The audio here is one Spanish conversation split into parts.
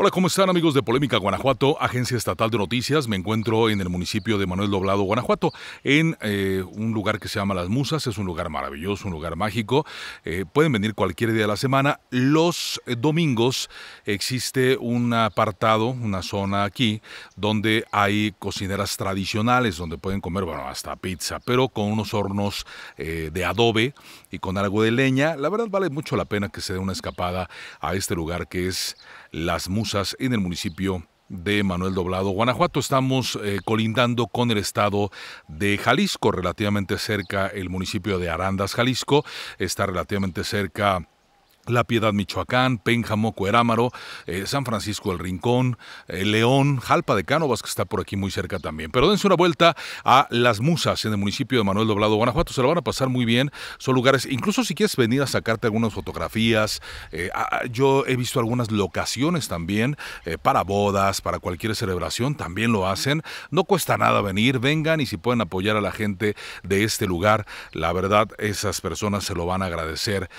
Hola, ¿cómo están amigos de Polémica Guanajuato, Agencia Estatal de Noticias? Me encuentro en el municipio de Manuel Doblado, Guanajuato, en eh, un lugar que se llama Las Musas. Es un lugar maravilloso, un lugar mágico. Eh, pueden venir cualquier día de la semana. Los eh, domingos existe un apartado, una zona aquí, donde hay cocineras tradicionales, donde pueden comer, bueno, hasta pizza, pero con unos hornos de adobe y con algo de leña. La verdad vale mucho la pena que se dé una escapada a este lugar que es Las Musas en el municipio de Manuel Doblado, Guanajuato. Estamos eh, colindando con el estado de Jalisco, relativamente cerca el municipio de Arandas, Jalisco. Está relativamente cerca la Piedad, Michoacán, Pénjamo, Cuerámaro, eh, San Francisco del Rincón, eh, León, Jalpa de Cánovas, que está por aquí muy cerca también. Pero dense una vuelta a Las Musas, en el municipio de Manuel Doblado, Guanajuato. Se lo van a pasar muy bien. Son lugares, incluso si quieres venir a sacarte algunas fotografías. Eh, yo he visto algunas locaciones también para bodas, para cualquier celebración, también lo hacen. No cuesta nada venir, vengan y si pueden apoyar a la gente de este lugar, la verdad, esas personas se lo van a agradecer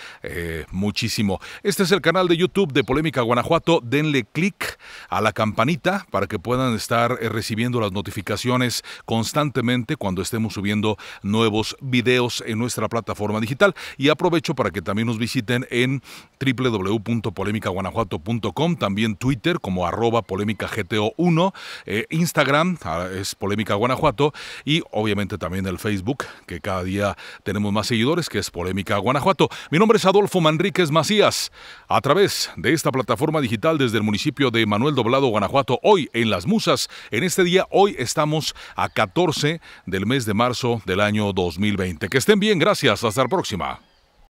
muchísimo este es el canal de YouTube de Polémica Guanajuato. Denle clic a la campanita para que puedan estar eh, recibiendo las notificaciones constantemente cuando estemos subiendo nuevos videos en nuestra plataforma digital. Y aprovecho para que también nos visiten en www.polémicaguanajuato.com, también Twitter como arroba gto 1 eh, Instagram ah, es Polémica Guanajuato y obviamente también el Facebook, que cada día tenemos más seguidores, que es Polémica Guanajuato. Mi nombre es Adolfo Manríquez. Macías a través de esta plataforma digital desde el municipio de Manuel Doblado, Guanajuato, hoy en Las Musas. En este día, hoy estamos a 14 del mes de marzo del año 2020. Que estén bien, gracias, hasta la próxima.